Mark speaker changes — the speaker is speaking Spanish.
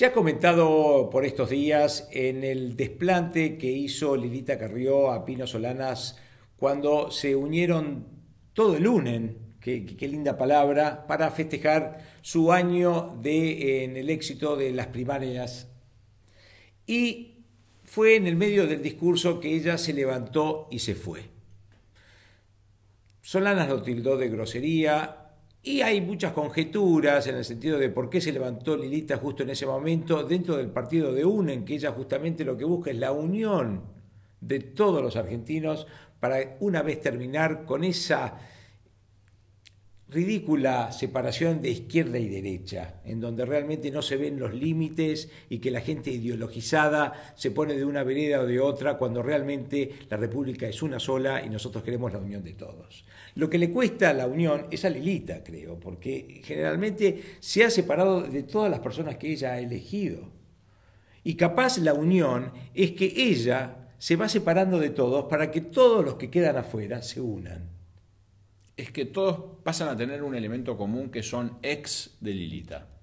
Speaker 1: Se ha comentado por estos días en el desplante que hizo Lilita Carrió a Pino Solanas cuando se unieron todo el UNEN, qué, linda palabra, para festejar su año de, en el éxito de las primarias. Y fue en el medio del discurso que ella se levantó y se fue. Solanas lo tildó de grosería, y hay muchas conjeturas en el sentido de por qué se levantó Lilita justo en ese momento dentro del partido de UNEN, que ella justamente lo que busca es la unión de todos los argentinos para una vez terminar con esa ridícula separación de izquierda y derecha, en donde realmente no se ven los límites y que la gente ideologizada se pone de una vereda o de otra cuando realmente la República es una sola y nosotros queremos la unión de todos. Lo que le cuesta a la unión es a Lilita, creo, porque generalmente se ha separado de todas las personas que ella ha elegido. Y capaz la unión es que ella se va separando de todos para que todos los que quedan afuera se unan es que todos pasan a tener un elemento común que son ex de Lilita.